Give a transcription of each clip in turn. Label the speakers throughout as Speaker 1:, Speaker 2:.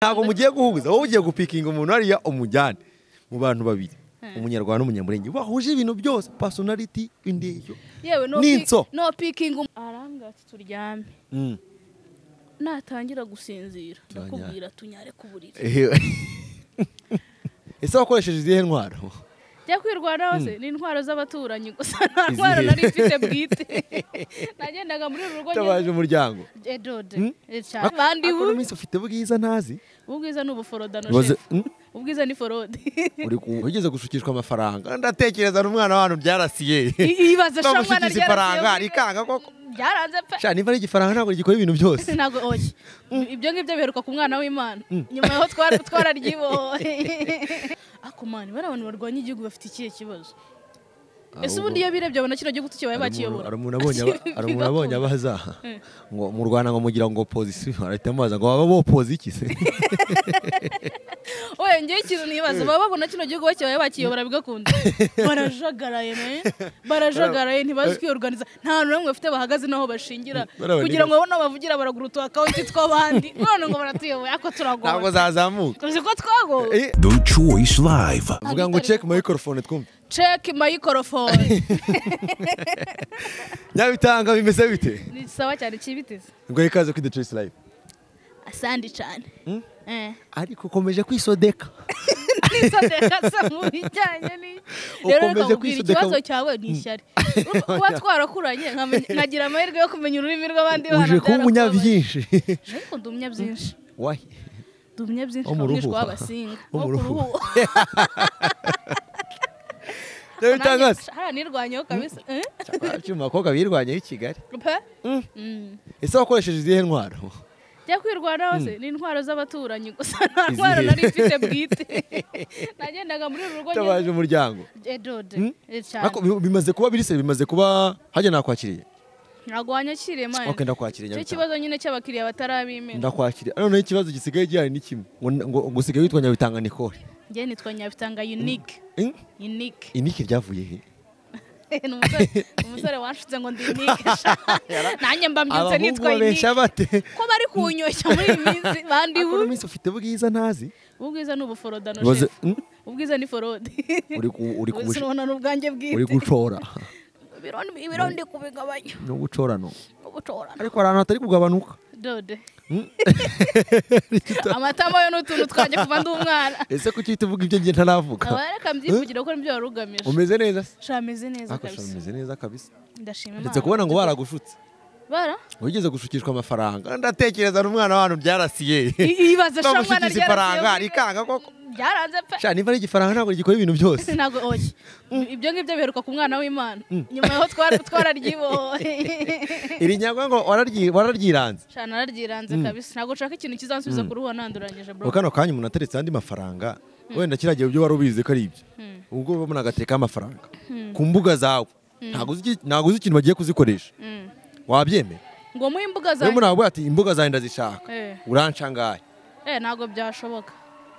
Speaker 1: ntabwo mugiye guhuza wowe ugiye gupikinga umuntu hariya umujyane mu bantu babiri eh. umunyarwanda n'umunyamurenge bahuje ibintu byose pasonariti indeyo n'inso
Speaker 2: no pikinga um- aranga turyame mm. natangira gusinzira ndakubwira tunyare ku buriri
Speaker 1: ese wakoresheje izihe ntwaro
Speaker 2: jya kwirwanaho se hmm. ni intwaro z'abaturanyi gusa nta ntwaro nari mfite bwite nagendaga muri uru rugo tabaje umuryango edode eh, hmm? eh, bandi ubu ah,
Speaker 1: ah, ufite bwiza ntazi
Speaker 2: ubwiza ni ubuforodanojeri hmm? ubwiza ni forode
Speaker 1: ugeze gushukishwa amafaranga ndatekereza n'umwana wanyu byarasiye yibaza sha umwana ryarasiye ifaranga rikanga koko
Speaker 2: byaranze pe sha
Speaker 1: niba ari igifaranga ntabwo gikora ibintu byose
Speaker 2: ntabwo oye mm. ibyo ngibyo biheruka ku mwana w'imana mm. nyuma yaho twari twararyiboye ako mani bariya abantu barwanya igihugu bafite ikihe kibazo ese ubundi iyo birebye babona kino gihugu tukibaye bakiyobora hari umuntu abonye abaza
Speaker 1: eh. ngo mu rwanda ngo mugira ngo opozisiyo arahita amubaza ngo baba bopoze iki se
Speaker 2: wowe ngewe ikintu nibaza eh. baba babona kino gihugu bakiyoboye bakiyobora bigakunda barajagaraye me barajagaraye ntibazi eh. kwiyoruganiza nta hantu n'umwe bafite bahagaze n'aho bashingira kugira ngo babone bavugira baragura utu akawunti tw'abandi none ngo baratuyoboye ariko turagora ntabwo
Speaker 1: zazamuka
Speaker 2: tuzi ko twagora
Speaker 1: do eh. live avuga ngo check microphone twumve
Speaker 2: check microphone
Speaker 1: nyabitanga bimeze bite
Speaker 2: ni sawa cyane kibiteze
Speaker 1: ngo ikaze kuri the live
Speaker 2: asandi cyane hmm? Eh.
Speaker 1: ariko ukomeje kwisodeka kwisodeka
Speaker 2: ukomeje kwisodeka ikibazo cyawe ni hmm. ishyari kuba twarakuranye nkagira amahirwe yo kumenya ururimi rw'abandi bana uje kuba
Speaker 1: umunyabyinshi
Speaker 2: ariko ndi umunyabyinshi hmm. wahi ndi umunyabyinshi kamwishwa w'abasinga wo mu ruhu
Speaker 1: hariya
Speaker 2: nirwanyeho hmm. kabisa eh?
Speaker 1: abakobwa birwanyeho i kigali ese wakoresheje izihe ntwaro
Speaker 2: jya kwirwanaho se hmm. ni intwaro z'abaturanyi gusa nta ntwaro nari mfite bwite nagendaga muri uru rugo tabaje umuryango eh, hmm? eh,
Speaker 1: bimaze kuba biri bimaze kuba hajya nakwakiriye
Speaker 2: ntabwo wanyakiriye mani ok
Speaker 1: ndakwakiriye nyabutare ikibazo
Speaker 2: nyine cy'abakiriya batarabimera
Speaker 1: ndakwakiriye ah, noneho ikibazo gisigaye gihari ni kimwe ngo usigaye witwa nyabitanga nikore
Speaker 2: ngewe nitwa nyabitanga yunike yunike
Speaker 1: hmm? yunike ryavuye he
Speaker 2: umusore wanshuze ngo ndinigisha nanjye mbabyutse nitwa iniki ko bari kunyoshya muri iyi minsi bandiwe
Speaker 1: muri minsi ufite ubwiza ntazi
Speaker 2: ubwiza ni ubuforodanojeri ubwiza ni forode ubona n'ubwanjye bwite uri gucora ibiro ndi kubigabanya
Speaker 1: ni ugucorano ariko hari ahantu hatari kugabanuka dode amatama
Speaker 2: yo ni utuntu twajya kuva ndi umwana
Speaker 1: ese kuki uhita uvuga ibyo ngiye ntaravuga reka kuko
Speaker 2: hm? nibyo wari ugamije umeze neza se neza kabisa ndetse kubona
Speaker 1: ngo baragushutse wigeze gushukishwa amafaranga ndatekereza n'umwana wanyu byarasiye ibaza ifaranga rikanga koko niba ari igifaranga ntabwo gikora ibintu byose
Speaker 2: mm. ibyo ngibyo biheruka ku mwana w'imana mm. nyuma yaho twari twararyiboye iri
Speaker 1: nyagwa ngo wararyiranze
Speaker 2: nararyiranze mm. kabisa ntabwo nshaka ikintu kizansubiza ku ruhu nanduranyije kano
Speaker 1: kanya umuntu ateretse andi mafaranga wenda kiragiye ibyo wari ubizi ko ari ibyo ubwo urabona agateka amafaranga ku mbuga zawe ntabwo uzi ikintu bagiye kuzikoresha wabyemera
Speaker 2: ngo muhe imbuga zanjye muri ntabwo
Speaker 1: ati imbuga zanjye ndazishaka eh. uranca ngahe
Speaker 2: eh, ntabwo byashoboka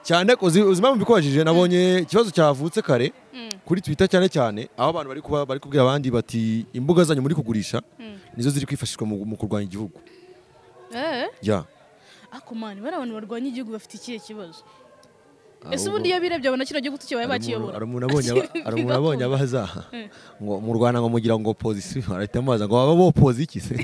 Speaker 1: cyane ko uzima mu bikojije hmm. nabonye ikibazo cyavutse kare hmm. kuri twitter cyane cyane aho abantu bari kuba bari kubwira abandi bati imbuga zanyu muri kugurisha hmm. nizo ziri kwifashishwa mu kurwanya igihugu eh ya
Speaker 2: ako ah, mani bari abantu barwanya igihugu bafite ikihe kibazo ese ubundi iyo birebye abona kino gihugu tukibaye bakiyobora hari umuntu abonye abaza
Speaker 1: ngo mu rwanda ngo mugira ngo opozisiyo arahita amubaza ngo baba bopoze iki se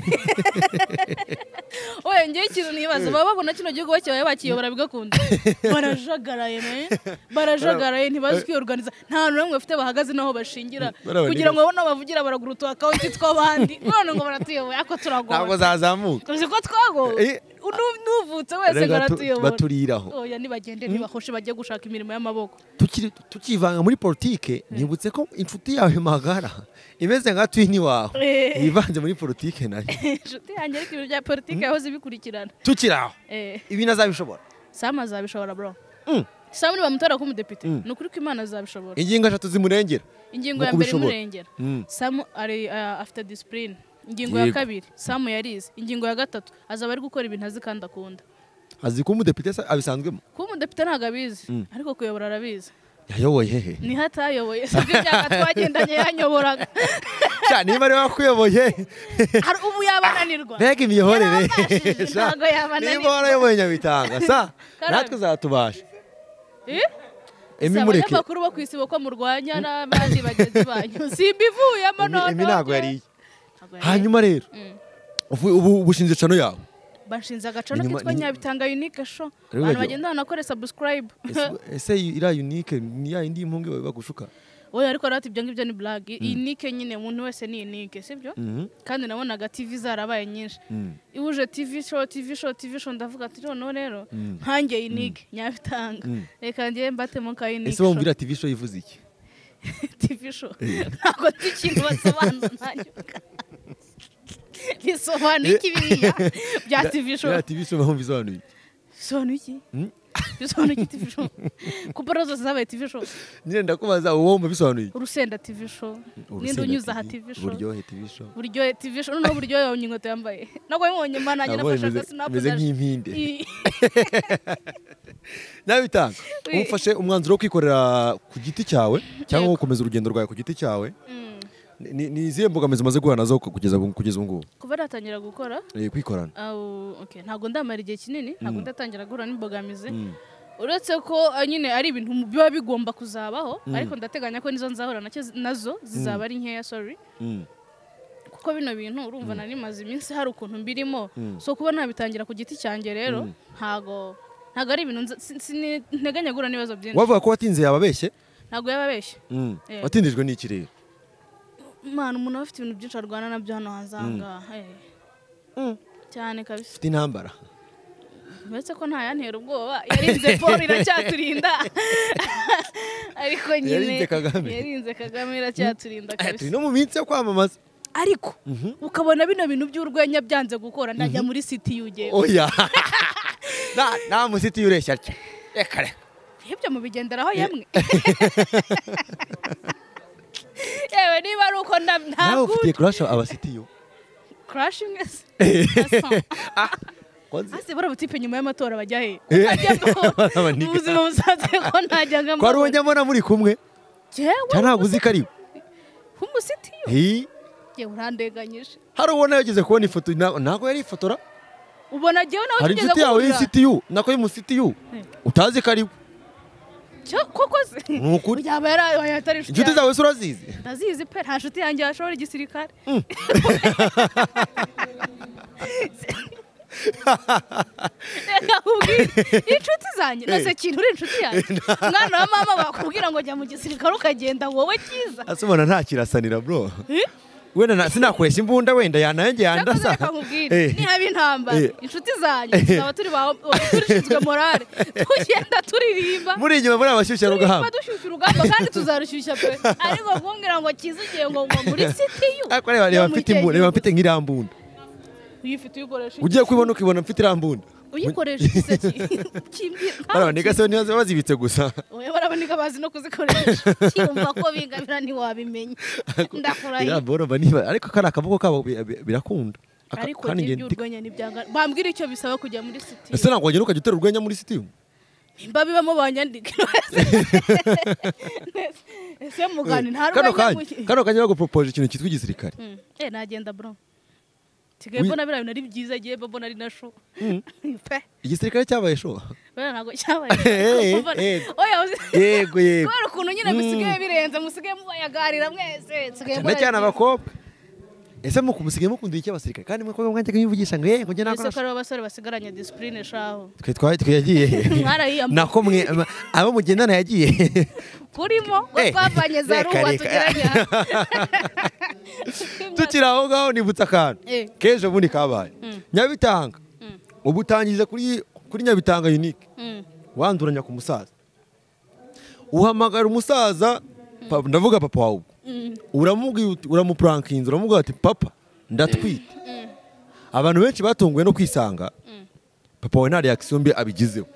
Speaker 2: we ngewe ikintu ntibaza eh. baba babona kino gihugu bakibaye bakiyobora bigakunda barajagaraye me barajagaraye ntibazi kwiyoruganiza nta n'umwe bafite bahagaze n'aho bashingira kugira ngo babone bavugira baragura utu akawunti tw'abandi none ngo baratuyoboye ako turagoye ntabwo zazamuka uzi ko twagoye eh. n'uvutse wese ngo baturiraho oya nibagende hmm? ntibahoshe bajye gushaka imirimo y'amaboko
Speaker 1: tukivanga muri politike eh. nibutse ko inshuti yawe magara imeze nka twini wawe yivanze muri politike nayo
Speaker 2: inshuti yanjye ariko ibintu bya politike politiki yahoze ibikurikirana tukiri aho eh.
Speaker 1: ibi azabishobora
Speaker 2: samu azabishobora bro mm. samu nibamutora ko umudepite mm. ni ukuri ko imana azabishobora ingingo eshatu
Speaker 1: zimurengera ingingo ya mbere imurengera mm.
Speaker 2: samu uh, afite disipurine ingingo ya kabiri samu yarize ingingo ya gatatu azaba ari gukora ibintu azi kandi akunda
Speaker 1: azi kuba umudepite abisanzwemo
Speaker 2: kuba umudepite ntabwo abizi ariko kuyobora arabizi
Speaker 1: yayoboye he
Speaker 2: niho atayoboye
Speaker 1: twagendanye
Speaker 2: yanyoboraga
Speaker 1: niba ari we wakuyoboye
Speaker 2: ubu yabananirwa mbega
Speaker 1: imiyoborere ntabwo yabananirwa niba warayoboye nyabitanga sa natwe zatubasha eh? emi mureke abanyamakuru
Speaker 2: bo ku isi ko murwanya n'abandi bagenzi banyu si imbivuye none ntabwo yariye
Speaker 1: hanyuma rero mm. ubu bushinze cano yawe
Speaker 2: bashinze agaca kitwa nyabitanga unique sho abantu bagenda banakore subscribe
Speaker 1: ese iriya unique ni ya yindi y'impunge bagushuka
Speaker 2: wowe ariko rero ibyo ngibyo ni blague mm. unique nyine umuntu wese ni unique sibyo mhm. kandi nabonaga tv zarabaye nyinshi iwuje mm. tv show tv show tv show ndavuga ati noneho rero mm. nkange unique nyabitanga reka ngiye mbatemo ka unique ese wumvira
Speaker 1: tv show ivuze iki
Speaker 2: tv show ntabwo turi ikintu basobanura ntanyuka bisobanuye iki biriya
Speaker 1: bya tv show bya tv show bahumva bisobanuye
Speaker 2: bisobanuye iki bisobanuye iki tv show kuko zose zabaye tv show
Speaker 1: nyine ndakubaza wowe wumva bisobanuye iki
Speaker 2: urusenda tv show ninde unyuze aha tv show buryohe tv show buryohe tv show noneho buryohe wabonye inkweto yambaye ntabwo wabibonye imana nanjye nafashe agasinapu meze nk'impinde
Speaker 1: nabitanga ufashe umwanzuro wo kwikorera ku giti cyawe cyangwa gukomeza urugendo rwawe ku giti cyawe ni izihe mbogamizi umaze guhura nazo kugeza ubu ngubu
Speaker 2: kuva natangira gukora eh, kwikorana ntabwo ndamara igihe kinini ntabwo mm. ndatangira guhura n'imbogamizi mm. uretse ko ah, nyine ari ibintu biba bigomba kuzabaho mm. ariko ndateganya ko nizo nzahura nazo zizaba ari nkeya sorry kuko bino bintu urumva nari maze iminsi hari ukuntu mbirimo so kuba nabitangira ku giti cyanjye rero ntago ntago ari ibintu nteganya guhura n'ibibazo byinshi wavuga ko
Speaker 1: watinze yababeshye
Speaker 2: ntabwo yababeshye
Speaker 1: eh. watindijwe n'ikirere
Speaker 2: mwana umuntu aba afite ibintu byinshi arwana nabyo hano hazanga mm. Mm. cyane kabisa ufite intambara uretse ko ntayantera ubwoba yarinze paul iracyaturinda ariko nyine yarinze kagame iracyaturinda mm. eh, kabisa turi
Speaker 1: no mu minsi yo kwamamaza ariko mhm.
Speaker 2: ukabona bino bintu by'urwenya byanze gukora mhm. ndajya muri siti yuge oya
Speaker 1: oh, nta musiti ureshya atya
Speaker 2: reka reka yebyo mubigenderaho yemwe eh. wewe niba ari uko nawe ufite
Speaker 1: crush abasitiyo crashing Ase ah. ah,
Speaker 2: bora butipe nyuma y'amatora bajya he? Eh. ubuzima buzima busanzwe ko ntajya ngamwe. Kwari unyabona muri kumwe? Jewe. Cyana guzika ari. Humusitiyo. Eh. Je urandeganyije.
Speaker 1: Hari ubona yageze kubona ifoto nako yari ifotora?
Speaker 2: Ubona jewe nawe ugeze kubona. Hari insiti yawe insiti
Speaker 1: yu nako y'umusiti yu. Eh. Utazi karibu.
Speaker 2: cyo koko se ni ukuri yaba yaraye atari inshuti inshuti zawe urazizi ndazizi pe nta nshuti yanjye washobora igisirikare mm. inshuti zanjye nose kintu uri inshuti yanjye umwana wa mama bakubwira ngo jya mu gisirikare ukagenda wowe cyiza
Speaker 1: asobana nta kirasanira bro eh? wenda na imbunda wenda yanayenge yandasa reka
Speaker 2: intambara eh. eh. inshuti zanyu tuzaba turi turishinzwe morale tugenda turirimba muri inyuma muri abashyushya rugamba dushyushya urugamba kandi tuzarushyushya pe ariko kumbwira ngo kizigiye ngo ngo muri sitiyu ariko reba reba reba mfite nk'iriya uyifite uyikoresha ugiye kwibona
Speaker 1: ukibona mfite iriya
Speaker 2: uyikoresha igiseke kimbwira ntabwo ntigasebe
Speaker 1: niba bazibitse gusa
Speaker 2: aboneka bazi no kuzikoresha cyumva ko bingabira ntiwabimenya ndakurahiye
Speaker 1: iraboroba niba ariko kari akaboko kabo birakunda ariko njye
Speaker 2: urwenya ntibyanga bambwira icyo bisaba kujya muri sitiyu
Speaker 1: ese ntabwo wagenda ukajya utera urwenya muri sitiyu
Speaker 2: nimba bibamo banyandika ese mugani nta rwenya kano
Speaker 1: kanya bagupropoje ikintu cyitwa igisirikare
Speaker 2: hmm. eh nagenda bro kigali mbona ari byiza agiye mbona ari na sho
Speaker 1: hmm. igisirikare cyabaye sho
Speaker 2: ntabwo cyabaye yego yego kubera ukuntu nyine musigaye hmm. birenze musigaye mubayagarira mwese cyane cyane abakobwa
Speaker 1: ese muko musigaye mukunda iki abasirikare kandi mwe mwanjye mwivugisha ngo yego njye nakora
Speaker 2: abasirikare abasore basigaranye discipline shaho
Speaker 1: twe twaye twagiye nako mwe abo mugendana yagiye
Speaker 2: kurimo eh. twavanye za eh, ruwa tugeranye
Speaker 1: tukiri aho ngaho nibutse akantu eh. k'ejo bundi kabaye mm. nyabitanga mm. ubu utangije kuri nyabitanga unique mm. wanduranya ku musaza uhamagara umusaza ndavuga papa wawe uti uramupurankinze uramuvuga ati papa ndatwite abantu benshi batunguwe no kwisanga papa wawe nta reakisiyo mbi abigizeho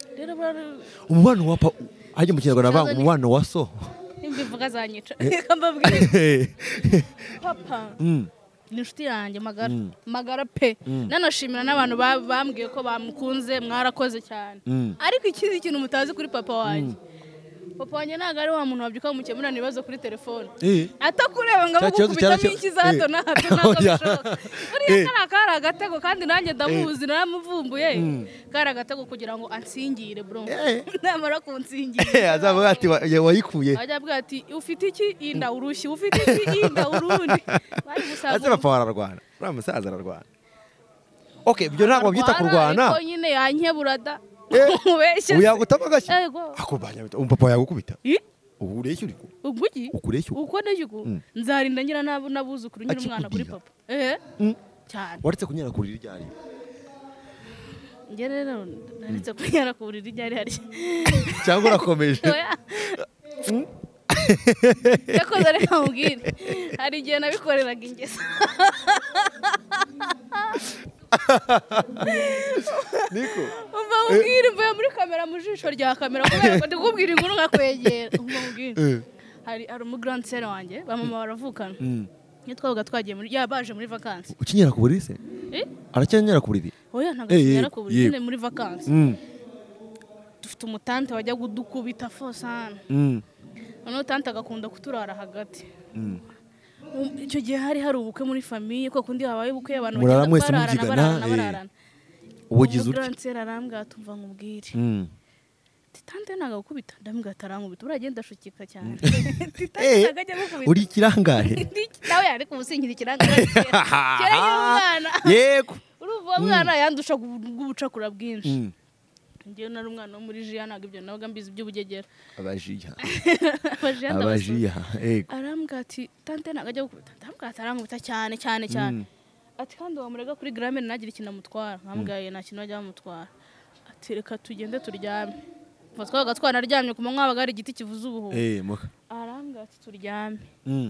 Speaker 1: umubano wa pa hajya mu kinyarwanda bavuga umubano wa so
Speaker 2: mbivuga azanyica reka mbabwire papa ni inshuti yanjye magara mm. pe mm. nanashimira n'abantu bambwiye ko bamukunze mwarakoze cyane mm. ariko ikindi kintu mutazi kuri papa wanjye papa wanjye ntabwo ari wa muntu wabyuka mukemurana ibibazo kuri telefone eh. atakureba ngo amugukubitamo iki za hato eh. na hato ntabwo oh, bishoboka buriya eh. kari agatego kandi nanjye ndamuzi naramuvumbuye hmm. kari agatego kugira ngo ansingire bro namara kunsingira
Speaker 1: azavuga ati wayikuye ajya
Speaker 2: avuga ati ufite iki inda urushyi ufite iki
Speaker 1: inda urundi bari papa wararwana uriya musaza ararwana ok ibyo ntabwo byita kurwana ariko
Speaker 2: nyine yankebura da uyagutabagashe ako
Speaker 1: banyabita umupapa yagukubita ubu ureshya uri
Speaker 2: ubu iki ukureshya uko neshya uko nzarinda ngira n'abuzukuru nyiri umwana kuri papa cyane waretse
Speaker 1: kunyara ku buriri iryo
Speaker 2: njye rero naretse kunyara ku buriri iryo ari cyangwa urakomeje yakoze ariko amubwire hari igihe nabikoreraga ingeso niko umva mubwire eh. mvuye muri kamera mu jisho rya kamera kubera eh. ko ndikubwira inkuru nkakwegera umva mubwire eh. hari umugaransera wanjye bamama baravukana hmm. iyo twagiye muri yaba baje muri vakansi
Speaker 1: ukinyera ku buriri se arakenyera ku buriri oya ntabwo akinyera ku buriri nyine muri
Speaker 2: vakansi hmm. dufite umutante wajyaga udukubita fosana hmm. noneho tante agakunda kuturara hagati icyo gihe hari hari ubukwe muri famiye ko kundi habaye ubukwe abantu bagenda bararana eh. bararana ubugize utyo arambwira tumva nkubwire hmm. titante ntabwo gukubita ndambwira atarankubita uragenda ashukika cyane hmm. eh,
Speaker 1: uri ikirangare
Speaker 2: nawe yari kumusinyira ikirangare
Speaker 1: kera nk'umwana yego
Speaker 2: urumva uwo mwana hmm. yandusha ubucakura bwinshi ngewe nari umwana wo muri jiya ntabwo ibyo nabaga mbizi by'ubugegera
Speaker 1: abajiya abajiya eh.
Speaker 2: arambwira ati tante ntabwo ajya gukubita arambwira ati arangubita cyane cyane mm. cyane ati kandi uwo murega kuri garamere ntagire ikintu amutwara nkambwaye mm. nta kintu bajya bamutwara ati reka tugende turyame twabaga twanaryamye ku manywa habaga hari igiti kivuza ubuhuha eh, arambwira ati turyame mm.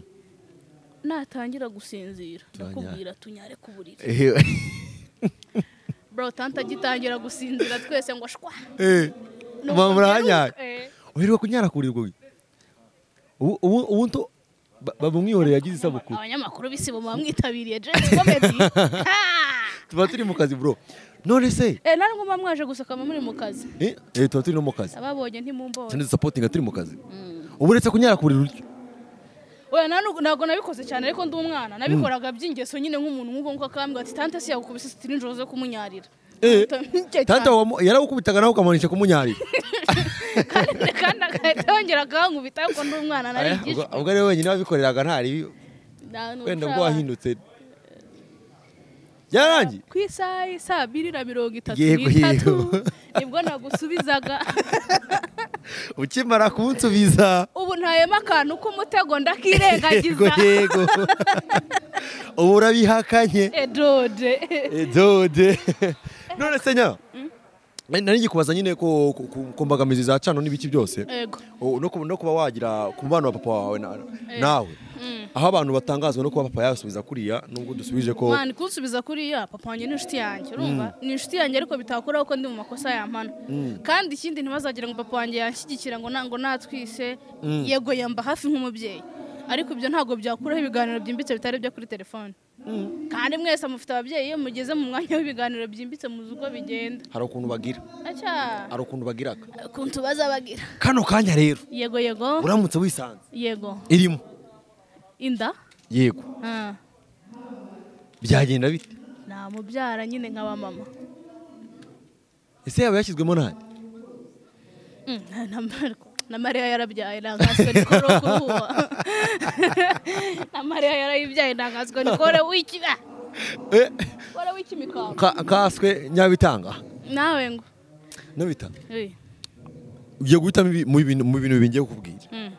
Speaker 2: natangira gusinzira ndakubwira tunyare ku buriri bro tante agitangira gusinzira twese ngo shwa
Speaker 1: eh, eh. kunyara kuri ubu nto yagize isabukuru
Speaker 2: abanyamakuru b'isi
Speaker 1: tuba turi mu kazi bro none se
Speaker 2: eh nari mwaje gusaka muri mu kazi
Speaker 1: eh eh tuba turi no mu kazi
Speaker 2: ababonye ntimumbo cyane
Speaker 1: supporting turi mu kazi mm. kunyara
Speaker 2: oya ntabwo nabikoze cyane ariko ndi umwana nabikoraga by'ingeso nyine nk'umuntu nk'uko nguko akambwira ati tante si yakukubise sitiri nijoro zo kumunyarira
Speaker 1: eh, tante yarawukubitaga nawe ukamuhanisha kumunyarira
Speaker 2: kandi agahita yongera akankubita ariko ndi umwana nari eh,
Speaker 1: ubwo ari wenyine wabikoreraga ntari
Speaker 2: wenda ubwo wahindutse byararangiye ku isaha y'isa bibiri na mirongo itatu n'itatu nibwo nagusubizaga
Speaker 1: ukimara kunsubiza
Speaker 2: ubu ntayemo akantu k'umutego ndakirengagiza yego
Speaker 1: ubu urabihakanye
Speaker 2: edode
Speaker 1: edode none se nyawe mm. nari ngikubaza nyine ko ku mbogamizi za cano n'ibiki byose no kuba wagira ku mubano wa papa wawe nawe mm. aho abantu batangazwa no kuba papa yasubiza kuriya nubwo dusubije ko mwana
Speaker 2: kunsubiza kuriya papa wanjye ni inshuti yanjye urumva mm. ni inshuti yanjye ariko bitakuraho ko ndi mu makosa yampana mm. kandi ikindi ntibazagira ngo papa wanjye yashyigikira ngo ngo natwise yego yamba hafi nk'umubyeyi ariko ibyo ntabwo byakuraho ibiganiro byimbitse bitari byo kuri telefone kandi mwese mufite ababyeyi iyo mugeze mu mwanya w'ibiganiro byimbitse muzi uko bigenda
Speaker 1: hari ukuntu bagira hari ukuntu bagira
Speaker 2: ukuntu tubaza bagira
Speaker 1: kano kanya rero yego yego uramutse wisanze yego irimo inda yego byagenda bite
Speaker 2: mubyara nyine nk'abamama
Speaker 1: ese yaba yashyizwemo nta
Speaker 2: na mariya yarabyaye ntangazwe nikore wo kuruhuha na mariya yarayibyaye ntangazwe nikore w'ikira
Speaker 1: ah. eh.
Speaker 2: kore w'ikimikamba
Speaker 1: kaswe nyabitanga nawe ngo nyabitanga ugiye guhitamo mu bintu bingiye kukubwira hmm.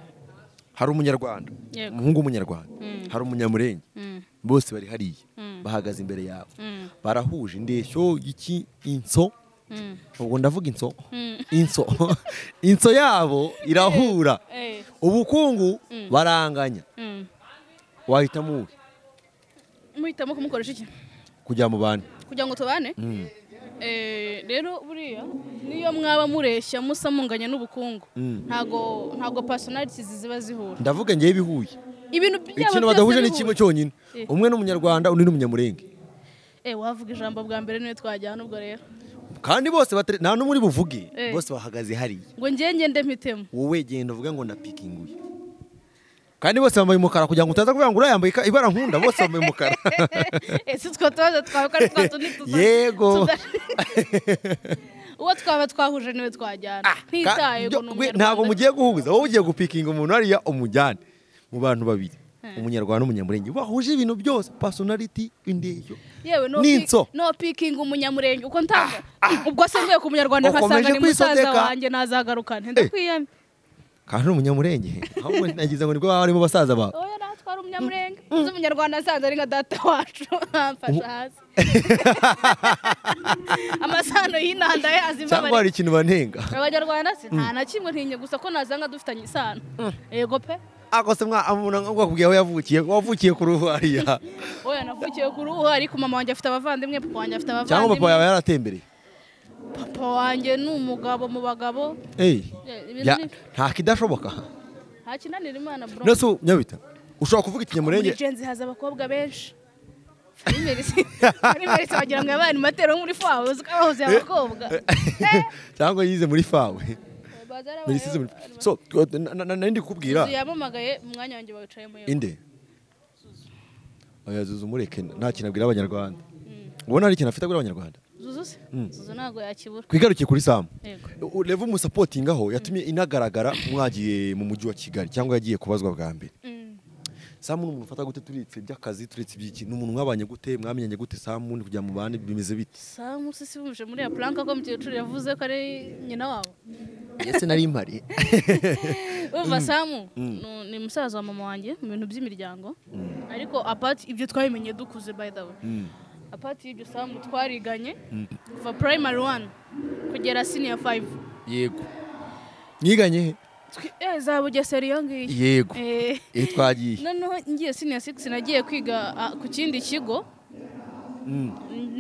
Speaker 1: hari umunyarwanda umuhungu w'umunyarwanda hmm. hari umunyamurenge hmm. bose bari hariya bahagaze imbere yawe barahuje indeshyo iki inso Mm. ubwo ndavuga inso mm. inso inso yabo irahura eh, eh. ubukungu mm. baranganya wahitamo uwe
Speaker 2: muhitamo kumukoresha iki kujya mu bane kugira ngo tubane eh, rero buriya niyo mwaba mureshya musamunganya n'ubukungu ntago ntago personality ziba zihura
Speaker 1: ndavuga ngewe bihuye
Speaker 2: ibintu ikintu badahuje ni kimwe cyonyine umwe
Speaker 1: ni umunyarwanda undi ni umunyamurenge
Speaker 2: wavuga ijambo bwa mbere niyo twajyana ubwo rero
Speaker 1: kandi bose nta n'umwe buvuge eh. bose bahagaze hariya
Speaker 2: ngo ngende mpitemo
Speaker 1: wowe genda uvuge ngo ndapikinguye kandi bose bambaye umukara kugira ngo utaza kuvuga ngo uriya ibara nkunda bose bambaye umukara
Speaker 2: ese eh, utwo tubazo twawe ko ari twa yego uwo twaba twahuje niwe twajyana ah, ntitaye
Speaker 1: ntabwo mugiye guhuza wowe ugiye gupikinga umuntu hariya umujyane mu bantu babiri umunyarwanda eh. n'umunyamurenge bahuje ibintu byose personality indiyo n'inso no
Speaker 2: pikinga umunyamurenge uko ntanga ah, ah. ubwo se ngiye ku munyarwanda nkasanga ni musaza wanjye nazagarukane ndakwiyame eh.
Speaker 1: kandi ni ahubwo nagize ngo nibwo baba barimo basaza bawe oya
Speaker 2: natwara umunyamurenge mm. uzi umunyarwanda asanze ari nka data wacu amfasha hasi amasano y'inanda ye azimba cyangwa hari
Speaker 1: ikintu banenga
Speaker 2: abanyarwanda si nta mm. na kimwe ntinya gusa ko nazanga dufitanye isano yego mm. pe
Speaker 1: akose amubona ngo akubwiye aho yavukiye wavukiye ku ruhu hariya
Speaker 2: wowe navukiye ku ruhu ariko mama wanjye afite abavandimwe papa wanjye afite abavandimwe cyangwa papa yawe yaratembereye papa wanjye ni umugabo mu bagabo
Speaker 1: nta kidashoboka
Speaker 2: ntakinanira imana bro nese
Speaker 1: nyabita ushobora kuvuga ikinyamurenge muri
Speaker 2: genzi haza abakobwa benshi wagira ngo yabaye mu matero muri fawe uzi ko abahoze abakobwa eh,
Speaker 1: eh, eh? cyangwa yize muri fawe so nandi kukubwira
Speaker 2: yamamagaye umwanya wanjye bawicayemo inde
Speaker 1: oya zuzu mureke nta kintu abwira abanyarwanda mm. ubona hari ikintu afite abwira abanyarwanda zuzu mm.
Speaker 2: ntabwo yakibura
Speaker 1: twigarukiye kuri samu reva umusapotingaho yatumye mm. inagaragara mwagiye mu mujyi wa kigali cyangwa yagiye kubazwa bwa mbere samu ni umuntu ufata gute turetse iby'akazi turetse iby'iki ni umuntu mwabanye gute mwamenyanye gute samu kugira ngo mubane bimeze bite
Speaker 2: samu si bumvise muri ya puranka ko mukecuru yavuze ko ari nyina wabo ndetse nari mpari wumva mm. samu mm. ni umusaza wa mama wanjye mu bintu by'imiryango mm. ariko apati ibyo twabimenye dukuze by apati y'ibyo samu twariganye kuva primary one kugera senior five
Speaker 1: yego mwiganye he
Speaker 2: Eh, za bugesera iyo ngiyo yego eh.
Speaker 1: iyo twagiye
Speaker 2: noneho ngiye siniya sigisi nagiye kwiga ah, ku kindi kigo mm.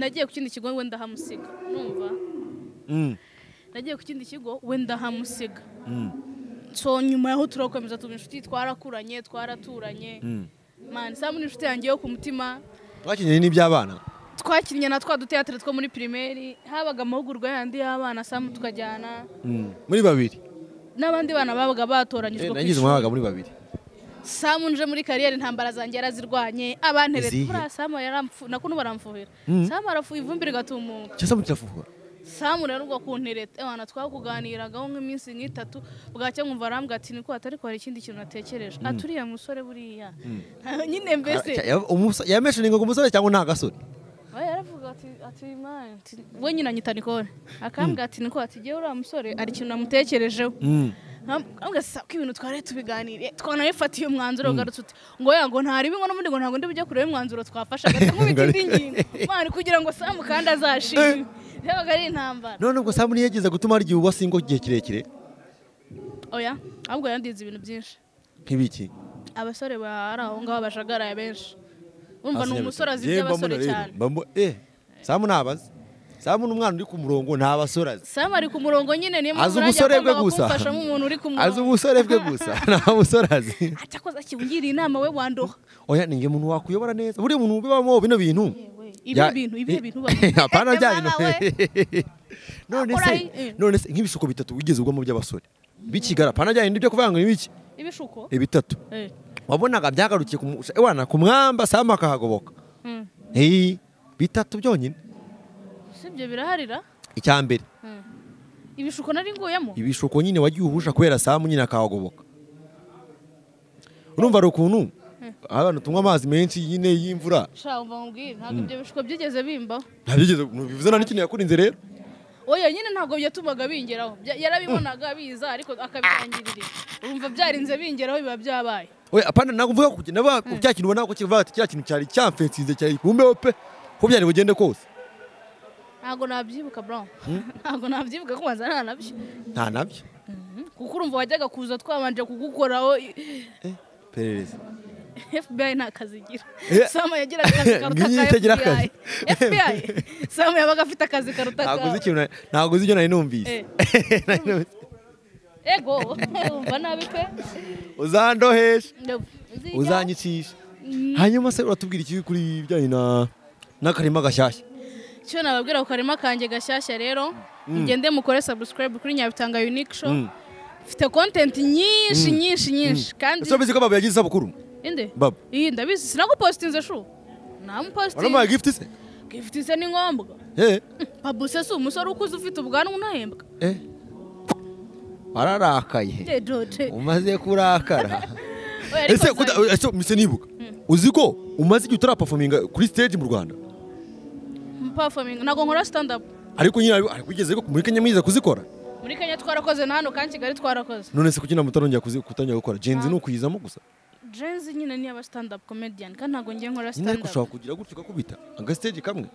Speaker 2: nagiye ku kindi kigo wenda hamusiga numva mm. nagiye ku kindi kigo wenda hamusiga mm. so nyuma yaho turakomeza tuba inshuti twarakuranye twaraturanye mani saa muri inshuti yanjye yo ku mutima
Speaker 1: twakinnye n'iby'abana
Speaker 2: twakinnye na twa duteyatere two muri pirimeri habaga amahugurwa yandi y'abana samu tukajyana
Speaker 1: muri babiri
Speaker 2: n'abandi bana babaga batoranyijwe eh, ku ishuri babaga muri babiri samu nje muri kariyeri intambara zanjye yarazirwanye abantere buriya samu nakuno baramfuhira hmm. samu arafuha ivumbi rigatumuka
Speaker 1: cyo samu kirafuhwa
Speaker 2: samu rero ubwo ku ntereta abana eh, twakuganiragaho nk'iminsi nk'itatu bwacyo nkumva arambwira ati niko hatari ko hari ikindi kintu natekereje hmm. aturiye musore buriya
Speaker 1: hmm.
Speaker 2: nyine mbese
Speaker 1: yameshe ni ngo umusore cyangwa nta gasore
Speaker 2: we yaravuga ati ati imana we nyina nyita nicole akambwira ati niko ati ngewe uriya musore hari ikintu namutekerejeho ntabwo mm. ko ibintu twari tubiganiriye twanabifatiye umwanzuro ugarutse uti ngo ya ngo ntaribi ngo n'ubundi ngo ntabwo ndi bujye kureba umwanzuro twafashe agasa indi ngingo mpamvu kugira ngo samu kandi azashime byabaga eh. ari intambara
Speaker 1: none ubwo samu ntiyageze gutuma harya ubu basi igihe kirekire
Speaker 2: oya ahubwo yandiza ibintu byinshi nk'ibiki abasore bari aho ngaho bajagaraye benshi umva ni umusore azi cyane
Speaker 1: eh, samu ntabazi samu ni uri ku murongo ntabasore azi
Speaker 2: samu ari ku murongo nyine niyo mpamvu nanjye agomba kumufashamo azi
Speaker 1: ubusore bwe gusa nta musore azi
Speaker 2: atakoze inama we
Speaker 1: wandoha oya ni umuntu wakuyobora neza buri muntu ubibamo bino bintu ibyo bintu ibyo eh, bintu apana eh, none se nk'ibishuko bitatu wigeze ugwamo by'abasore bikigara apana bya bindi byo kuvanga ni biki ibishuko bitatu wabonaga byagarukiye ku mwamba sama akahagoboka hmm. bitatu byonyine
Speaker 2: sibyo biraharira icya mbere hmm. ibishuko nari nguyemo
Speaker 1: ibishuko nyine wagiye uhusha kubera samu nyine akahagoboka urumva ari ukuntu hmm. abantu tunywa amazi menshi nyine y'imvura
Speaker 2: ntabwo ibyo bishuko byigeze bimbaho
Speaker 1: ntabwo nta n'ikintu yakurinze rero
Speaker 2: oya nyine ntabwo byatumaga bingeraho yarabibonaga biza ariko akabirangirira urumva byarinze bingeraho biba byabaye
Speaker 1: we apana nakuvuga kuti naba kya mm. kintu ubona ko kivuga ati kya kintu cyari cyamfensize cyari kumbeho pe ko byari bugende kose
Speaker 2: ntabwo nabyibuka bro hmm? ntabwo nabyibuka ko wanza nabyo nta nabyo mhm. kuko urumva wajyaga kuza twabanje kugukoraho
Speaker 1: iperereza
Speaker 2: eh, fbi nta kazi igira eh. samu yagiraga akazi karuta ka fbi samu yabaga afite akazi karuta ka
Speaker 1: ntabwo uzi icyo nari numvise eh.
Speaker 2: ego wumva nabi pe
Speaker 1: uzandohesha uzanyikisha hanyuma se uratubwira iki kuri ibijyanye n'akarima gashyashya
Speaker 2: icyo nababwira ku karima kanjye gashyashya rero mugende mm. mukore subscribe kuri nyabitanga unique show mm. mfite content nyinshi mm. nyinshi nyinshi kandi ese urabizi ko baba yagize isabukuru inde baba iyi ndabizi sinagupositinze shu namupositinze waramuhaye gift se gift se ni ngombwa eh babuse si umusore ukuze ufite ubwanwa unahembwa
Speaker 1: eh wararakaye umaze kurakara ese eh, nibuka hmm. uzi ko umaze igihe utarapafominga kuri stage mu rwanda
Speaker 2: pafominga ntabwo nkora stand
Speaker 1: ariko nyine ariko ugeze muri kenya mwiza kuzikora
Speaker 2: muri kenya twarakoze na hano kandi kigali twarakoze none
Speaker 1: se kuki nta mutarongera kutangira gukora jenzi ni ah. ukuyizamo gusa
Speaker 2: jenzi nyine ni aba stand up kandi ntabwo ngiye nkora stand up nyine ushobora
Speaker 1: kugira gutyo ukakubita agastage kamwe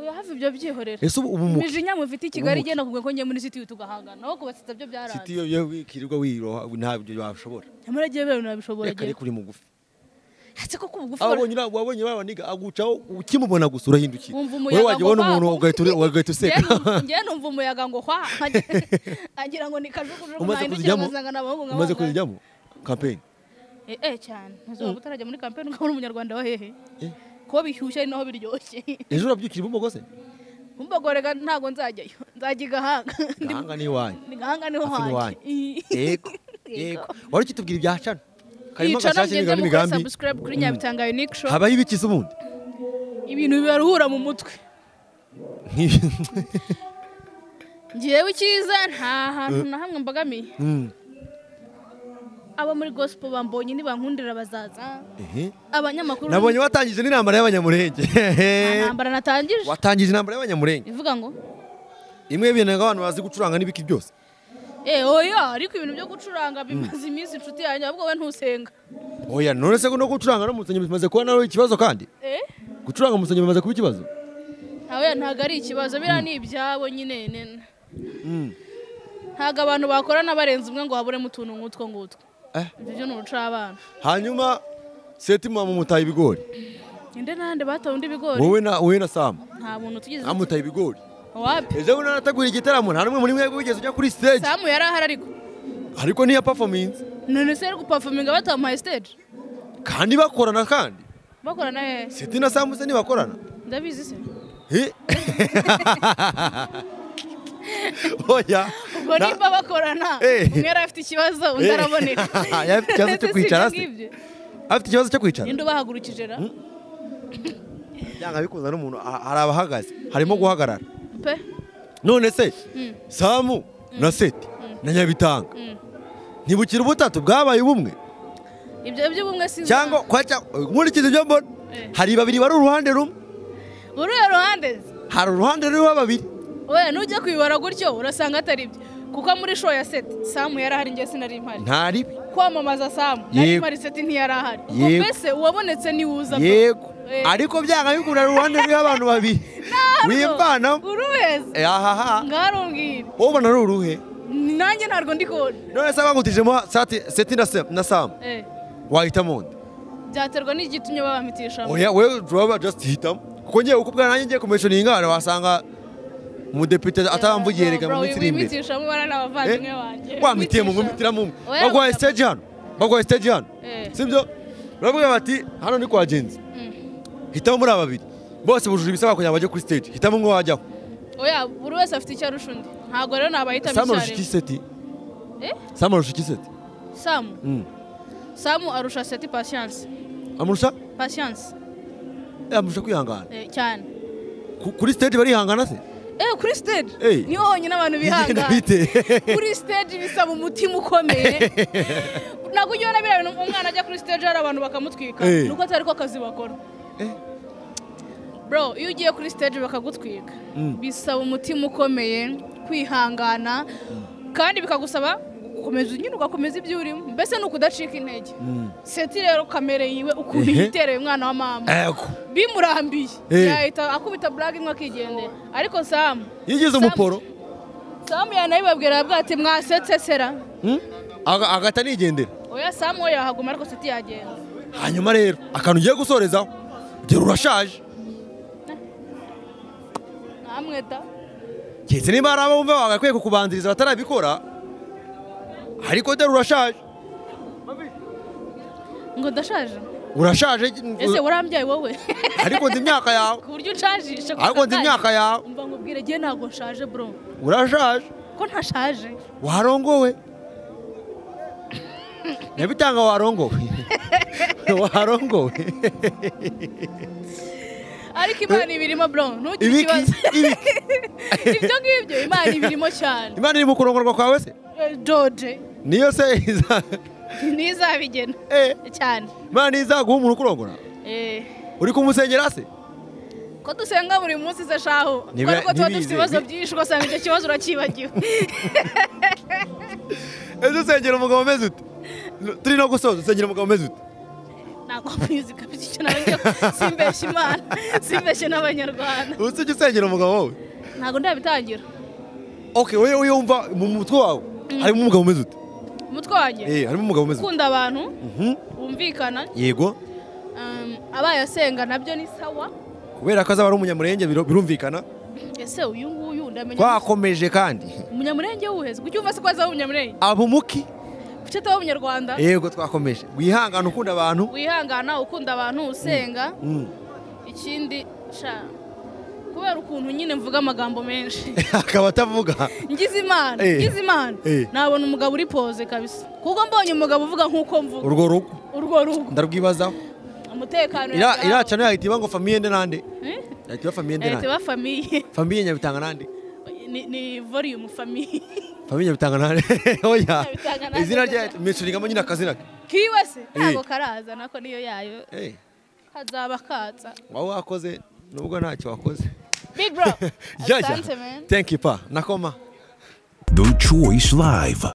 Speaker 2: oya hafi ibyo byihorera ese ubu umuke imijinya mufite i kigali igenda kuvuga ko ngiye muri sitiyu tugahangana aho kubasetsa byo byararanze
Speaker 1: sitiyu yo wikirirwa wiroha ntabyo washobora
Speaker 2: nyamara agiye bero ntabishobora reka reka uri mugufi ese koko ubugufi wabonye
Speaker 1: wabonye babaniga agucaho ukimubona gusa urahindukiye wowe wajya ubona umuntu ugahita useka
Speaker 2: ngewe numva umuyaga ngo hwa agira ngo ni kajugujugu nahindukire nkazanga umaze
Speaker 1: kuzijyamo kampeni
Speaker 2: eh, eh cyane ntuzaba eh. utarajya muri kampeni ukabona umunyarwanda wa hehe eh. kuko bishyushye ari biryoshye
Speaker 1: ejo urabyukira bumugose
Speaker 2: mbogorega ntabwo nzajyayo nzajya igahanga
Speaker 1: igahanga ni iwanyu
Speaker 2: igahanga ni iwanyu yego yego
Speaker 1: wari ukitubwira ibya cana karimo agashyashya n'imigani n'imigambi kuri mm. nyabitanga unique show habaho ibikiza ubundi
Speaker 2: ibintu bibaruhura mu mutwe ngewe icyiza nta hantu uh. na hamwe mbogamiye mm. aba muri gospel bambonye nibankundira bazaza abanyamakuru nabonye watangije
Speaker 1: n'intambara y'abanyamurenge intambara natangije watangije intambara y'abanyamurenge ivuga ngo imwe y'ibintu abantu bazi gucuranga n'ibiki byose
Speaker 2: eh, oya ariko ibintu byo gucuranga bimaze hmm. iminsi inshuti yanjye ahubwo we ntusenga
Speaker 1: oya none se no gucuranga no musanye bimaze kuba nawe ikibazo kandi eh gucuranga musanye bimaze kuba ikibazo
Speaker 2: ah, oya ntago ari ikibazo biriya hmm. ni ibyabo nyine hmm. ntabwo abantu bakorana barenze umwe ngo haburemo utuntu nk'utwo ngutwo Eh? ibyo byo ni ubucabana
Speaker 1: hanyuma setima mumutaye ibigori
Speaker 2: inde n'ahandi batawundi ibigori wowe na wowe na samu nta muntu tugize
Speaker 1: amutaye ibigori wapi ejo bundi narateguye igitaramo nta n'umwe muri mwe wigeze ujya kuri stage
Speaker 2: samu yari ahari ariko
Speaker 1: ariko niya performance
Speaker 2: none se ari guperforminga batamuhaye stage
Speaker 1: kandi bakorana kandi
Speaker 2: bakorana he eh.
Speaker 1: seti na samu se ntibakorana ndabizi se eh? oya ubwo nimba
Speaker 2: bakorana umwe yari afite ikibazo undi araboneka afite ikibazo cyo kwicara se
Speaker 1: afite ikibazo cyo kwicara ninde
Speaker 2: ubahagurukije ra hmm?
Speaker 1: yanga bikunze n'umuntu hari abahagaze harimo hmm. guhagarara pe none se hmm. samu na seti na nyabitanga ntibukire ubutatu bwabaye ubumwe
Speaker 2: ibyo by'ubumwe sinzi cyangwa
Speaker 1: nkurikiza ibyo mbona eh. hari babiri bari uruhande rumwe
Speaker 2: uruhe ruhande
Speaker 1: hari uruhande ruriho babiri
Speaker 2: nujya kubibara gutyo urasanga atari byo kuko muri show ya seti samu yari ahari ngeze sinari mpari ntari kwamamaza samu nari mpari seti ntiyari ahari mbese uwabonetse niwe uza yego eh. ariko byanga bikunda
Speaker 1: uruhande ruriho abantu babiri
Speaker 2: wimvanamo uruheze eh, ahaha ngarubwire
Speaker 1: wowe ubona ari uruhe
Speaker 2: nanjye ntabwo ndi kubona
Speaker 1: none se bagutijemo seti na samu eh. wahitamo undi
Speaker 2: byaterwa n'igitumye babamitishamo oya
Speaker 1: wewe turaba just hitamo kuko ngewe uko bwa nanjye ngiye kumeshoninga wasanga umudepite ataramvugiye reka mu minsi iri imbere
Speaker 2: wamwitiye mu mwumitira
Speaker 1: eh, mu bagwaye stage hano bagwaye stage hano eh. sibyo baravuga bati hano ni kwa genzi mm. hitamo muri aba babiri bose bujuje ibisabwa kugira ngo bajye kuri stage hitamo umwe wajyaho
Speaker 2: oya buri wese afite icyo arusha undi ntabwo rero nabahitamo icyo arusha iki seti eh?
Speaker 1: samu arusha iki seti samu mm.
Speaker 2: samu arusha seti patience amurusha patience
Speaker 1: amurusha kwihangana cyane kuri stage barihangana se
Speaker 2: Eh, kuri stage niho honyine abantu bihanga
Speaker 1: kuri
Speaker 2: stage bisaba umutima ukomeye ntabwo ujya urabira umwana ajya kuri stage hari abantu bakamutwika ni uko atari ko akazi bakora eh. bro iyo ugiye kuri stage bakagutwika mm. bisaba umutima ukomeye kwihangana mm. kandi bikagusaba ukomeza unyura ugakomeza ibyo urimo mbese ni ukudacika intege hmm. seti rero kamere yiwe ukuntu yitereye umwana wa mama bimurambiye eh. yahita akubita burage imwe akigendera ariko samu
Speaker 1: yigize umuporo
Speaker 2: samu yanayibabwira bwa ati mwasetse
Speaker 1: hmm? agahita nigendera
Speaker 2: oya samu yahaguma ariko seti yagenda
Speaker 1: hanyuma rero akantu ugiye gusorezaho gera urashaje ntamweta keretse niba hari abumva bagakwiye kukubanziriza batarabikora ariko dore urashaje ngo ndashaje urashaje ese
Speaker 2: urambyaye wowe ariko nzi imyaka yawe ku buryo unshajisha ariko nzi imyaka yawe mba nkubwire igihe ntabwo nshaje bro urashaje ko ntashaje
Speaker 1: warongowe nyabitanga warongowe warongowe
Speaker 2: ariko imana ibirimo bro ntugire ikibazo ibyo ngibyo imana ibirimo cyane
Speaker 1: imana iri mu kurongorwa kwawe se doje eh, niyo se
Speaker 2: ntizabigena cyane
Speaker 1: imana ntizaguha umuntu eh uri eh. kumusengera se
Speaker 2: ko dusenga buri munsi se shaho kuko tuba dufite ibibazo byinshi ugasanga icyo kibazo urakibagiwe
Speaker 1: ese sengera umugabo umeze ute turi no gusoza usengera umugabo umeze ute
Speaker 2: ntabwo mbizi kabisa icyo nabyo simbeshye imana simbeshye n'abanyarwanda
Speaker 1: usibye usengera umugabo wowe
Speaker 2: ntabwo ndabitangira
Speaker 1: ok wowe wumva mu mm. mutwe wawe harimo umugabo umeze ute
Speaker 2: umutwe wanjye eh, harimo umugabo umeze ukunda abantu mhm. wumvikana yego um, abaye asenga nabyo ni sawa
Speaker 1: kubera ko azaba ari umunyamurenge birumvikana
Speaker 2: ese uyu nguyu ndamenya twakomeje kandi umunyamurenge w'ubuhezi kuki wumva se ko azaba umunyamurenge
Speaker 1: abumuki
Speaker 2: kuki ataba umunyarwanda
Speaker 1: yego twakomeje wihangana ukunda abantu
Speaker 2: wihangana ukunda abantu usenga mm. ikindi shaka kubera ukuntu nyine mvuga amagambo menshi
Speaker 1: akaba atavuga
Speaker 2: ngize imana eh, ngize imana eh. nabona umugabo uri poze kabisa kuko mbonye umugabo uvuga nk'uko mvuga urwo rugo urwo rugo
Speaker 1: ndarwibazaho
Speaker 2: umutekano iraca
Speaker 1: yahita iba ngo famiye nde nande eh? yahita iba famiye nde nande yahita
Speaker 2: iba famiye
Speaker 1: famiye nyabitanga nande
Speaker 2: ni voliyumu famiye
Speaker 1: famiye nyabitanga nande oya izina rya mwisurigamo nyine akazina ke
Speaker 2: kiwe se ntabwo karaza nako niyo yayo kazaba katsa
Speaker 1: waba wakoze nubwo ntacyo wakoze
Speaker 2: big bro asante man
Speaker 1: thank you pa nakoma do choice live